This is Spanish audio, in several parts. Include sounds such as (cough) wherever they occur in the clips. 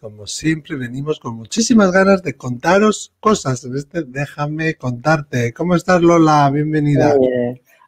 Como siempre, venimos con muchísimas ganas de contaros cosas. Este, déjame contarte. ¿Cómo estás, Lola? Bienvenida.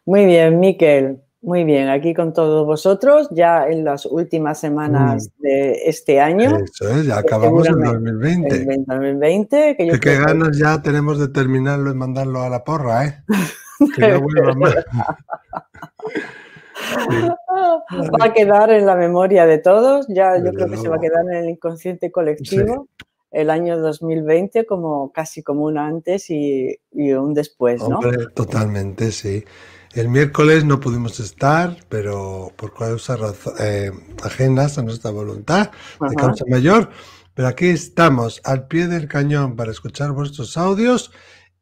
Muy bien, Miquel. Muy bien, aquí con todos vosotros, ya en las últimas semanas mm. de este año. Eso es, ya acabamos en 2020. 2020 que qué ganas ya tenemos de terminarlo y mandarlo a la porra, ¿eh? (laughs) que no vuelva más. (laughs) va a quedar en la memoria de todos, ya yo creo que se va a quedar en el inconsciente colectivo. el año 2020 como casi como un antes y, un después, ¿no? totalmente, sí. El miércoles no pudimos estar, pero por causas eh, ajenas a nuestra voluntad, de causa mayor. Pero aquí estamos, al pie del cañón, para escuchar vuestros audios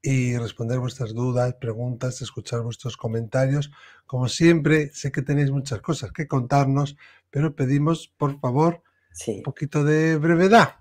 y responder vuestras dudas, preguntas, escuchar vuestros comentarios. Como siempre, sé que tenéis muchas cosas que contarnos, pero pedimos, por favor, un poquito de brevedad.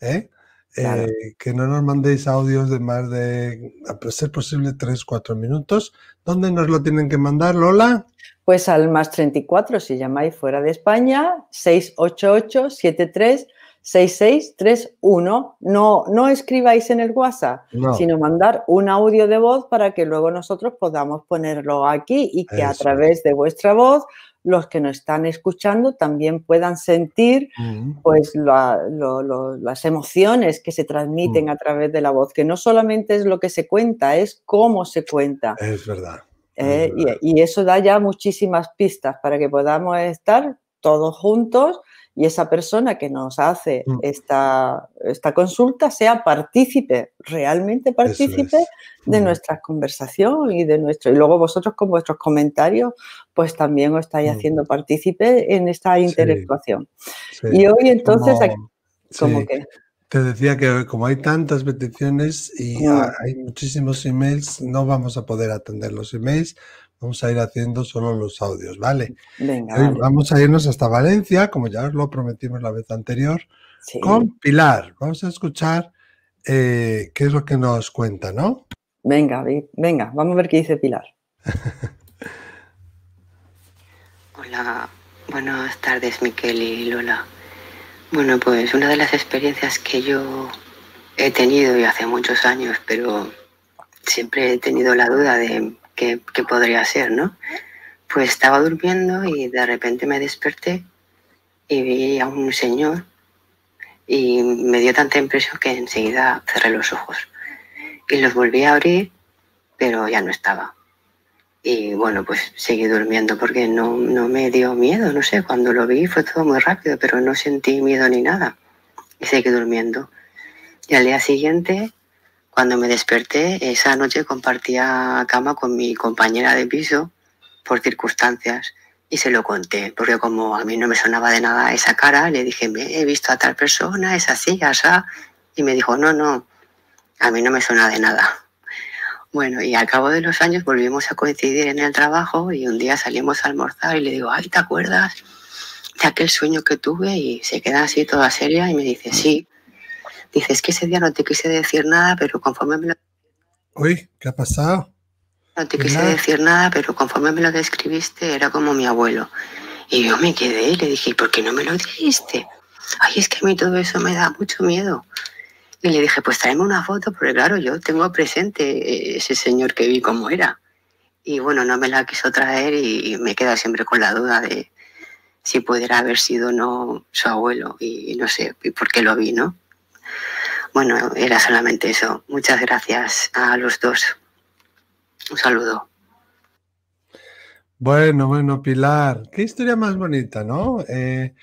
¿eh? Eh, que no nos mandéis audios de más de, a ser posible, tres 4 minutos. ¿Dónde nos lo tienen que mandar, Lola? Pues al más 34, si llamáis fuera de España, 688 73 6631. No, no escribáis en el WhatsApp, sino mandar un audio de voz para que luego nosotros podamos ponerlo aquí y que a través de vuestra voz los que nos están escuchando también puedan sentir mm. pues las emociones que se transmiten mm. a través de la voz, que no solamente es lo que se cuenta, es cómo se cuenta. Es verdad. Eh, y, y, eso da ya muchísimas pistas para que podamos estar todos juntos y esa persona que nos hace mm. esta, esta consulta sea partícipe, realmente partícipe de mm. nuestra conversación y de nuestro. Y luego vosotros con vuestros comentarios, pues también os estáis mm. haciendo partícipe en esta interactuación. Y hoy entonces, como, que. Te decía que como hay tantas peticiones y hay muchísimos emails, no vamos a poder atender los emails, Vamos a ir haciendo solo los audios, ¿vale? Venga. Vamos a irnos hasta Valencia, como ya os lo prometimos la vez anterior, con Pilar. Vamos a escuchar eh, qué es lo que nos cuenta, ¿no? Venga, venga, vamos a ver qué dice Pilar. (laughs) Hola, buenas tardes, Miquel y Lola. Bueno, pues una de las experiencias que yo he tenido y hace muchos años, pero siempre he tenido la duda de qué, podría ser, ¿no? Pues estaba durmiendo y de repente me desperté y vi a un señor y me dio tanta impresión que enseguida cerré los ojos. Y los volví a abrir, pero ya no estaba. Y bueno, pues seguí durmiendo porque no, no me dio miedo, no sé, cuando lo vi fue todo muy rápido, pero no sentí miedo ni nada. Y seguí durmiendo. Y al día siguiente cuando me desperté, esa noche compartía cama con mi compañera de piso por circunstancias y se lo conté, porque como a mí no me sonaba de nada esa cara, le dije, he visto a tal persona, es así, asá, y me dijo, no, no, a mí no me suena de nada. Bueno, y al cabo de los años volvimos a coincidir en el trabajo y un día salimos a almorzar y le digo, ay, ¿te acuerdas de aquel sueño que tuve? Y se queda así toda seria y me dice, sí. Dice, es que ese día no te quise decir nada, pero conforme me lo... Uy, ¿qué ha pasado? No te quise decir nada, pero conforme me lo describiste era como mi abuelo. Y yo me quedé y le dije, por qué no me lo dijiste? Ay, es que a mí todo eso me da mucho miedo. Y le dije, pues tráeme una foto, porque claro, yo tengo presente ese señor que vi cómo era. Y bueno, no me la quiso traer y me queda siempre con la duda de si pudiera haber sido o no su abuelo. Y no sé, ¿por qué lo vi, no? Bueno, era solamente eso. Muchas gracias a los dos. Un saludo. Bueno, bueno, Pilar, qué historia más bonita, ¿no? Eh,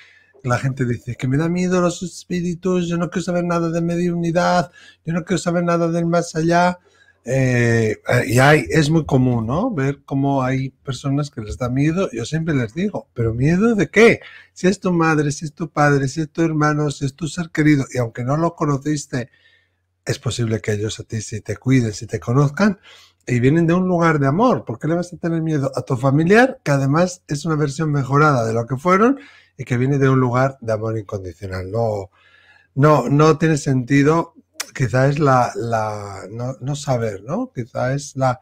la gente dice que me da miedo los espíritus, yo no quiero saber nada de mediunidad, yo no quiero saber nada del más allá. Eh, y hay, es muy común, ¿no? Ver cómo hay personas que les da miedo. Yo siempre les digo, ¿pero miedo de qué? Si es tu madre, si es tu padre, si es tu hermano, si es tu ser querido, y aunque no lo conociste, es posible que ellos a ti si te cuiden, si te conozcan, y vienen de un lugar de amor. ¿Por qué le vas a tener miedo a tu familiar, que además es una versión mejorada de lo que fueron y que viene de un lugar de amor incondicional? No, no, no tiene sentido quizá es la, no, saber, ¿no? Quizá es la,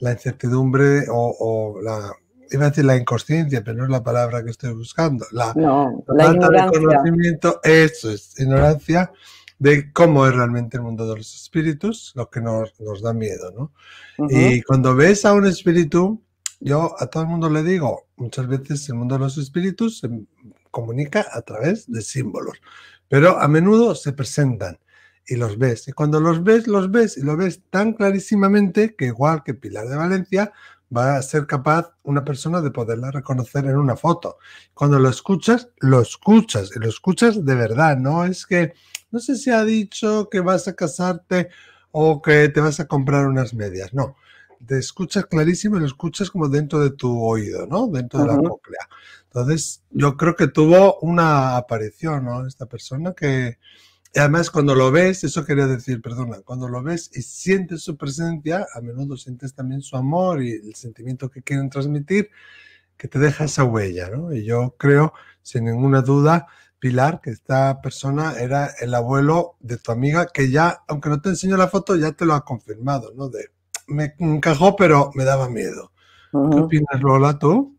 incertidumbre o, la, iba a decir la inconsciencia, pero no es la palabra que estoy buscando. La, la falta ignorancia. de conocimiento, eso es, ignorancia de cómo es realmente el mundo de los espíritus, lo que nos, da miedo, ¿no? Y cuando ves a un espíritu, yo a todo el mundo le digo, muchas veces el mundo de los espíritus se comunica a través de símbolos, pero a menudo se presentan y los ves. Y cuando los ves, los ves y lo ves tan clarísimamente que igual que Pilar de Valencia, va a ser capaz una persona de poderla reconocer en una foto. Cuando lo escuchas, lo escuchas y lo escuchas de verdad, ¿no? Es que no sé si ha dicho que vas a casarte o que te vas a comprar unas medias, no. Te escuchas clarísimo y lo escuchas como dentro de tu oído, ¿no? Dentro de la cóclea. Entonces, yo creo que tuvo una aparición, ¿no? Esta persona que, Además, cuando lo ves, eso quería decir, perdona, cuando lo ves y sientes su presencia, a menudo sientes también su amor y el sentimiento que quieren transmitir, que te deja esa huella, ¿no? Y yo creo, sin ninguna duda, Pilar, que esta persona era el abuelo de tu amiga, que ya, aunque no te enseñó la foto, ya te lo ha confirmado, ¿no? De, me encajó, pero me daba miedo. ¿Qué opinas, Lola, tú?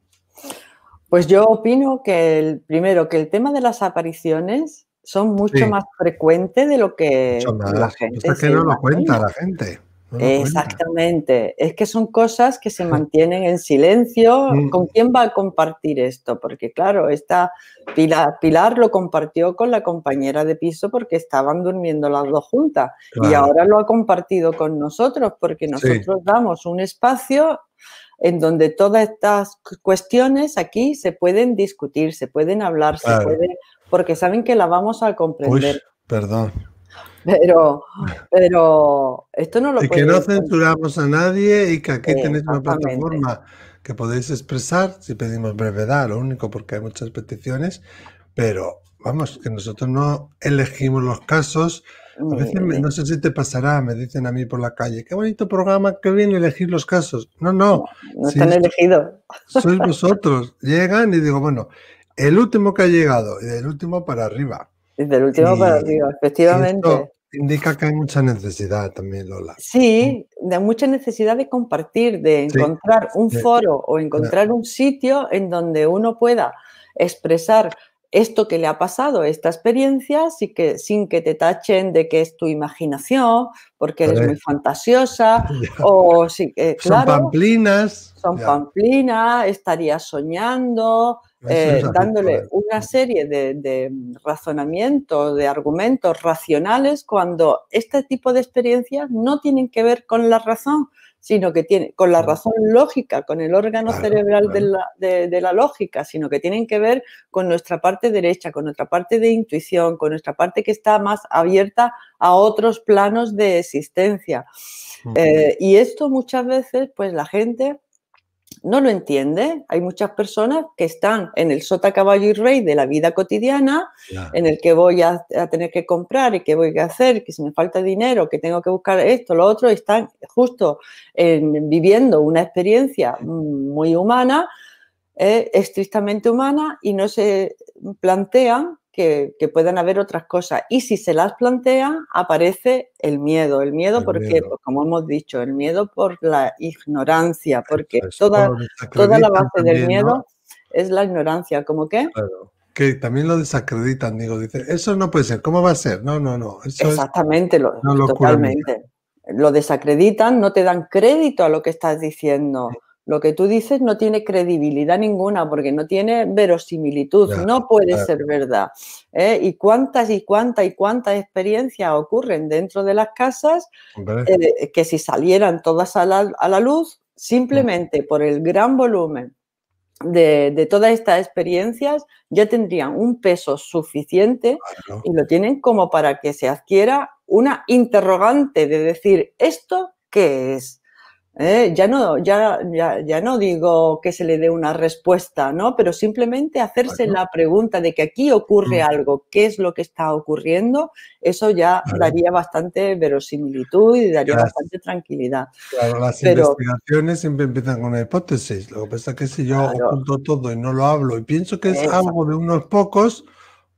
Pues yo opino que, el, primero, que el tema de las apariciones son mucho más frecuentes de lo que la gente. Pues es que no lo cuenta la gente. Exactamente. Es que son cosas que se (laughs) mantienen en silencio. ¿Con quién va a compartir esto? Porque claro, esta Pilar, Pilar, lo compartió con la compañera de piso porque estaban durmiendo las dos juntas. Y ahora lo ha compartido con nosotros porque nosotros damos un espacio en donde todas estas cuestiones aquí se pueden discutir, se pueden hablar, se pueden porque saben que la vamos a comprender. Uy, perdón. Pero, pero esto no lo Y que no censuramos a nadie y que aquí tenéis una plataforma que podéis expresar si pedimos brevedad, lo único, porque hay muchas peticiones, pero vamos, que nosotros no elegimos los casos. A mm, veces, no sé si te pasará, me dicen a mí por la calle, qué bonito programa, qué bien elegir los casos. No, no. No, están elegidos. Sois vosotros. (laughs) Llegan y digo, bueno, el último que ha llegado y del último para arriba. Y del último para arriba, efectivamente. indica que hay mucha necesidad también, Lola. Sí, mm. de mucha necesidad de compartir, de encontrar un foro o encontrar un sitio en donde uno pueda expresar esto que le ha pasado, esta experiencia, sin que te tachen de que es tu imaginación, porque eres muy fantasiosa, (laughs) o sí, eh, Son pamplinas. Son pamplinas, estarías soñando, eh, dándole una serie de, razonamientos, de argumentos racionales, cuando este tipo de experiencias no tienen que ver con la razón, sino que tiene con la razón lógica, con el órgano cerebral De, la, lógica, sino que tienen que ver con nuestra parte derecha, con nuestra parte de intuición, con nuestra parte que está más abierta a otros planos de existencia. Mm. Eh, y esto muchas veces, pues la gente no lo entiende. Hay muchas personas que están en el sota, caballo y rey de la vida cotidiana, en el que voy a, tener que comprar y que voy a hacer, que si me falta dinero, que tengo que buscar esto, lo otro, y están justo viviendo una experiencia muy humana, eh, estrictamente humana, y no se plantean que, puedan haber otras cosas. Y si se las plantea, aparece el miedo. El miedo, ¿por porque, como hemos dicho, el miedo por la ignorancia, porque toda, toda la base del miedo es la ignorancia. ¿Cómo qué? Que también lo desacreditan, digo, dice, eso no puede ser, ¿cómo va a ser? No, no, no. Eso Exactamente, lo, totalmente. Lo desacreditan, no te dan crédito a lo que estás diciendo. Lo que tú dices no tiene credibilidad ninguna porque no tiene verosimilitud, no puede ser verdad. ¿eh? Y cuántas y cuántas y cuántas experiencias ocurren dentro de las casas eh, que si salieran todas a la, luz, simplemente por el gran volumen de, todas estas experiencias ya tendrían un peso suficiente y lo tienen como para que se adquiera una interrogante de decir, ¿esto qué es? ¿Eh? ya, no, ya, ya, no digo que se le dé una respuesta, ¿no? Pero simplemente hacerse la pregunta de que aquí ocurre mm. algo, ¿qué es lo que está ocurriendo? Eso ya daría bastante verosimilitud y daría bastante tranquilidad. Claro, las investigaciones siempre empiezan con una hipótesis. Lo que pasa es que si yo oculto todo y no lo hablo y pienso que es algo de unos pocos,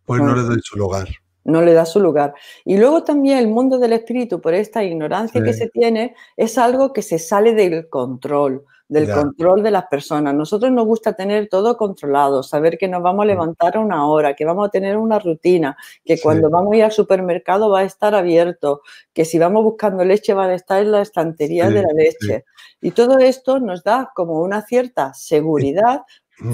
pues no le mm. doy su lugar no le da su lugar. Y luego también el mundo del espíritu, por esta ignorancia que se tiene, es algo que se sale del control, del control de las personas. Nosotros nos gusta tener todo controlado, saber que nos vamos a mm. levantar a una hora, que vamos a tener una rutina, que cuando vamos ir al supermercado va a estar abierto, que si vamos buscando leche va a estar en la estantería de la leche. Y todo esto nos da como una cierta seguridad,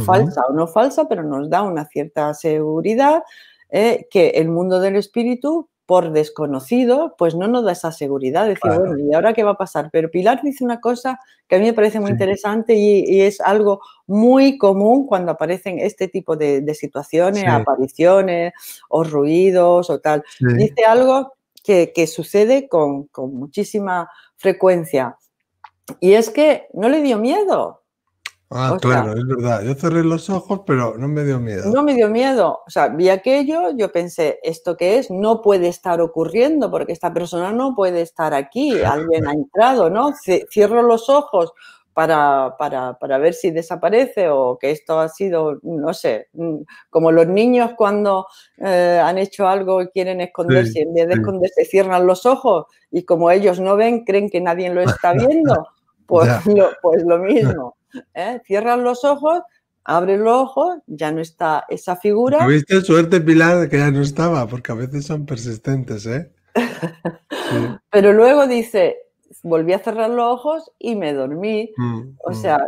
falsa o no falsa, pero nos da una cierta seguridad ¿eh? que el mundo del espíritu, por desconocido, pues no nos da esa seguridad. bueno, ¿y ahora qué va a pasar? Pero Pilar dice una cosa que a mí me parece muy interesante y, es algo muy común cuando aparecen este tipo de, situaciones, apariciones o ruidos o tal. Dice algo que, sucede con, con muchísima frecuencia. Y es que no le dio miedo, Ah, claro, es verdad. Yo cerré los ojos, pero no me dio miedo. No me dio miedo. O sea, vi aquello, yo pensé, ¿esto qué es? No puede estar ocurriendo porque esta persona no puede estar aquí. (laughs) Alguien ha entrado, ¿no? Cierro los ojos para, para, para ver si desaparece o que esto ha sido, no sé, mm, como los niños cuando eh, han hecho algo y quieren esconderse, en vez de esconderse cierran los ojos y como ellos no ven, creen que nadie lo está (laughs) viendo. Pues, pues lo mismo. ¿eh? cierran los ojos, abren los ojos, ya no está esa figura. Tuviste suerte, Pilar, que ya no estaba, porque a veces son persistentes, ¿eh? (laughs) Pero luego dice, volví a cerrar los ojos y me dormí. Mm, o mm. sea,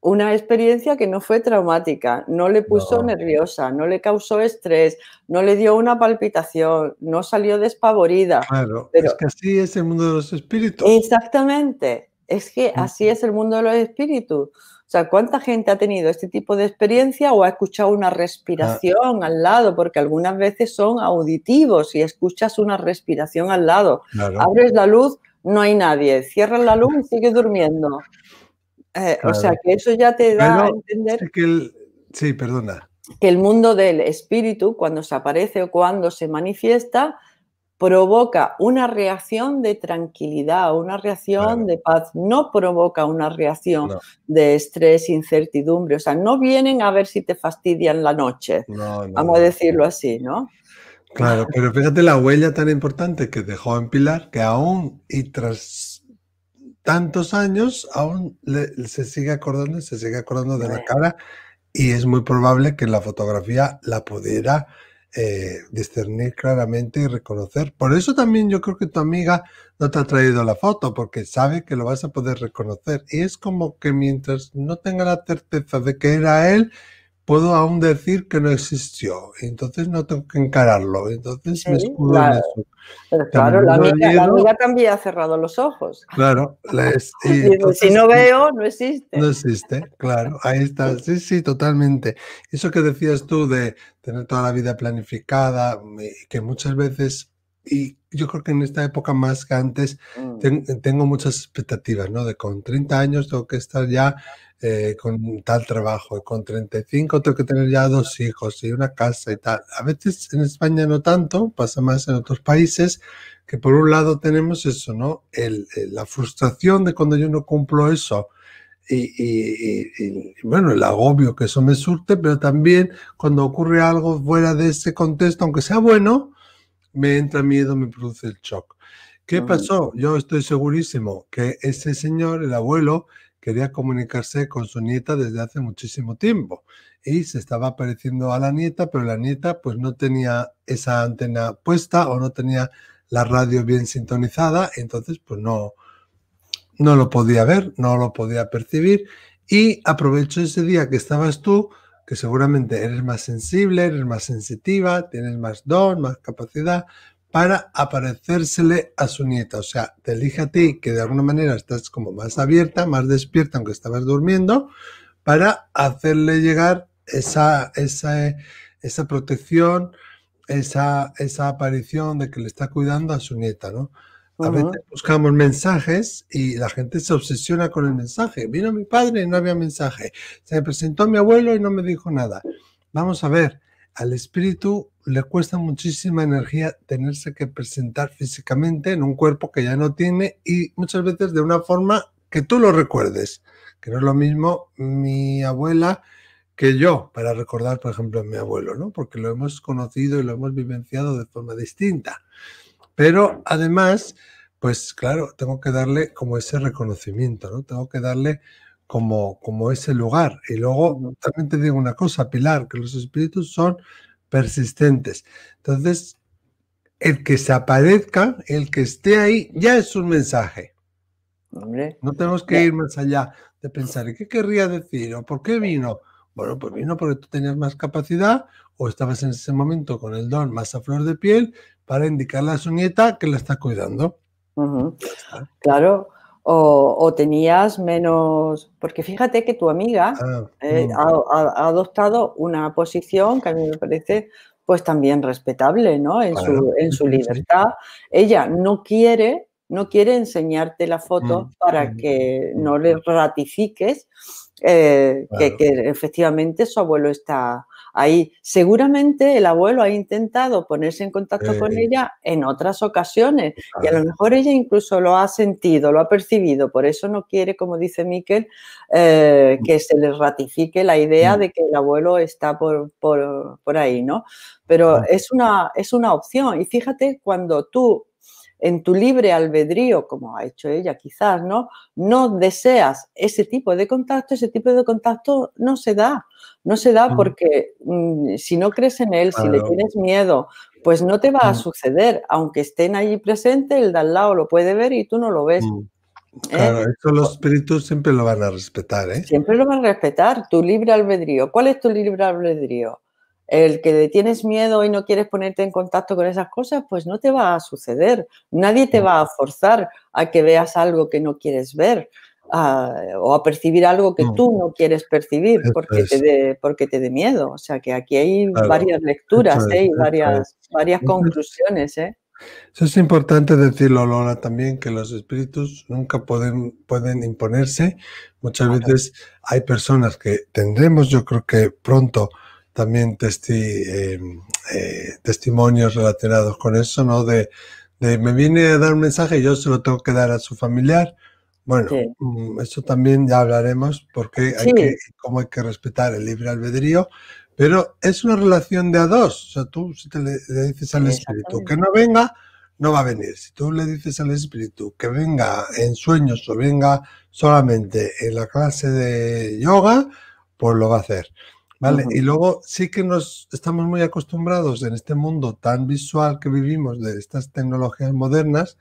una experiencia que no fue traumática, no le puso nerviosa, no le causó estrés, no le dio una palpitación, no salió despavorida. Claro, es que así es el mundo de los espíritus. Exactamente. Es que mm. así es el mundo de los espíritus. O sea, ¿cuánta gente ha tenido este tipo de experiencia o ha escuchado una respiración ah. al lado? Porque algunas veces son auditivos y escuchas una respiración al lado. Abres la luz, no hay nadie. Cierras la luz y sigues durmiendo. Eh, o sea, que eso ya te da a entender. Sí, perdona. Que el mundo del espíritu, cuando se aparece o cuando se manifiesta, provoca una reacción de tranquilidad, una reacción de paz, no provoca una reacción de estrés, incertidumbre, o sea, no vienen a ver si te fastidian la noche, vamos a decirlo así, ¿no? Claro, pero fíjate la huella tan importante que dejó en Pilar, que aún y tras tantos años, aún se sigue acordando, se sigue acordando de la cara y es muy probable que la fotografía la pudiera eh, discernir claramente y reconocer. Por eso también yo creo que tu amiga no te ha traído la foto, porque sabe que lo vas a poder reconocer. Y es como que mientras no tenga la certeza de que era él, puedo aún decir que no existió. entonces no tengo que encararlo. Entonces me escudo claro. en eso. claro, la amiga, también ha cerrado los ojos. Claro. (laughs) si no veo, no existe. No existe, claro. Ahí está. Sí, sí, totalmente. Eso que decías tú de tener toda la vida planificada, que muchas veces y yo creo que en esta época más que antes mm. tengo muchas expectativas, ¿no? De con 30 años tengo que estar ya eh, con tal trabajo, y con 35 tengo que tener ya dos hijos y una casa y tal. A veces en España no tanto, pasa más en otros países, que por un lado tenemos eso, ¿no? la frustración de cuando yo no cumplo eso. y, bueno, el agobio que eso me surte, pero también cuando ocurre algo fuera de ese contexto, aunque sea bueno, me entra miedo, me produce el shock. ¿Qué pasó? Yo estoy segurísimo que ese señor, el abuelo, quería comunicarse con su nieta desde hace muchísimo tiempo y se estaba pareciendo a la nieta, pero la nieta pues no tenía esa antena puesta o no tenía la radio bien sintonizada, entonces pues no, no lo podía ver, no lo podía percibir y aprovecho ese día que estabas tú que seguramente eres más sensible, eres más sensitiva, tienes más don, más capacidad para aparecérsele a su nieta. O sea, te elige a ti que de alguna manera estás como más abierta, más despierta, aunque estabas durmiendo, para hacerle llegar esa, protección, esa, esa aparición de que le está cuidando a su nieta, ¿no? A veces buscamos mensajes y la gente se obsesiona con el mensaje. Vino mi padre y no había mensaje. Se me presentó mi abuelo y no me dijo nada. Vamos a ver, al espíritu le cuesta muchísima energía tenerse que presentar físicamente en un cuerpo que ya no tiene y muchas veces de una forma que tú lo recuerdes, que no es lo mismo mi abuela que yo para recordar, por ejemplo, a mi abuelo, ¿no? Porque lo hemos conocido y lo hemos vivenciado de forma distinta. Pero además, pues claro, tengo que darle como ese reconocimiento, ¿no? Tengo que darle como, como ese lugar. Y luego, también te digo una cosa, Pilar, que los espíritus son persistentes. Entonces, el que se aparezca, el que esté ahí, ya es un mensaje. No tenemos que ir más allá de pensar, ¿qué querría decir? ¿O por qué vino? Bueno, pues vino porque tú tenías más capacidad o estabas en ese momento con el don más a flor de piel para indicarle a su nieta que la está cuidando. Claro. O, tenías menos, porque fíjate que tu amiga ah, eh, mm. ha, adoptado una posición que a mí me parece pues también respetable, ¿no? En, su, libertad. Ella no quiere, no quiere enseñarte la foto mm, para mm, que no le ratifiques eh, que, efectivamente su abuelo está, ahí. Seguramente el abuelo ha intentado ponerse en contacto con ella en otras ocasiones y a lo mejor ella incluso lo ha sentido, lo ha percibido, por eso no quiere, como dice Miquel, eh, mm. que se le ratifique la idea mm. de que el abuelo está por, ahí, ¿no? Pero es una, es una opción y fíjate cuando tú en tu libre albedrío, como ha hecho ella quizás, ¿no? No deseas ese tipo de contacto, ese tipo de contacto no se da, no se da porque mm, si no crees en él, si le tienes miedo, pues no te va a suceder, aunque estén allí presentes, el de al lado lo puede ver y tú no lo ves. Mm. ¿eh? Claro, eso los espíritus siempre lo van a respetar, ¿eh? Siempre lo van a respetar, tu libre albedrío. ¿Cuál es tu libre albedrío? el que tienes miedo y no quieres ponerte en contacto con esas cosas, pues no te va a suceder. Nadie te mm. va a forzar a que veas algo que no quieres ver o a percibir algo que mm. tú no quieres percibir porque te, dé miedo. O sea que aquí hay varias lecturas ¿eh? y varias, varias conclusiones. ¿eh? Eso es importante decirlo, Lola, también, que los espíritus nunca pueden, pueden imponerse. Muchas veces hay personas que tendremos, yo creo que pronto, también em, eh, testimonios relacionados con eso, ¿no? De, de, me viene a dar un mensaje y yo se lo tengo que dar a su familiar. Bueno, mm, eso también ya hablaremos porque hay que, cómo hay que respetar el libre albedrío, pero es una relación de a dos. O sea, tú si te le, le dices al espíritu que no venga, no va a venir. Si tú le dices al espíritu que venga en sueños o venga solamente en la clase de yoga, pues lo va a hacer. Vale, y luego sí que nos estamos muy acostumbrados en este mundo tan visual que vivimos de estas tecnologías modernas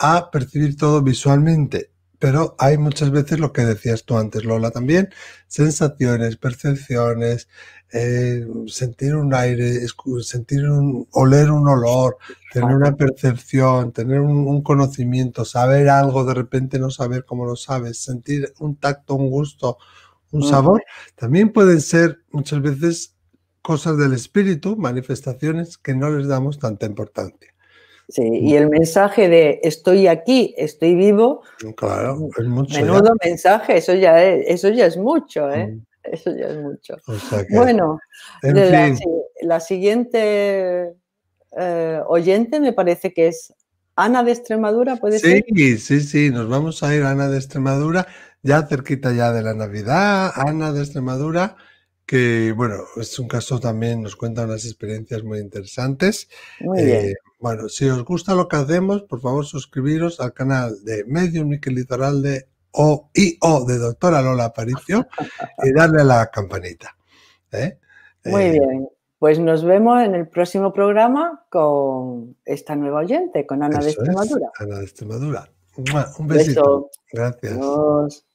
a percibir todo visualmente, pero hay muchas veces lo que decías tú antes, Lola, también, sensaciones, percepciones, eh, sentir un aire, sentir un, oler un olor, tener una percepción, tener un, conocimiento, saber algo, de repente no saber cómo lo sabes, sentir un tacto, un gusto, un sabor, también pueden ser muchas veces cosas del espíritu, manifestaciones que no les damos tanta importancia. Sí, y mm. el mensaje de estoy aquí, estoy vivo. Claro, mm, es mucho. Menudo mensaje, eso ya es, eso ya es mucho, ¿eh? Mm. Eso ya es mucho. bueno, la, siguiente eh, oyente me parece que es Ana de Extremadura, ¿puede ser? Sí, sí, sí, nos vamos a ir Ana de Extremadura ya cerquita ya de la Navidad, Ana de Extremadura, que bueno, es un caso también, nos cuenta unas experiencias muy interesantes. Muy bien. Eh, bueno, si os gusta lo que hacemos, por favor suscribiros al canal de Medium Miquel Litoral de OIO, de Doctora Lola Aparicio y darle a la campanita. ¿eh? Muy eh, bien, pues nos vemos en el próximo programa con esta nueva oyente, con Ana de Extremadura. Ana de Extremadura. Un besito. Gracias.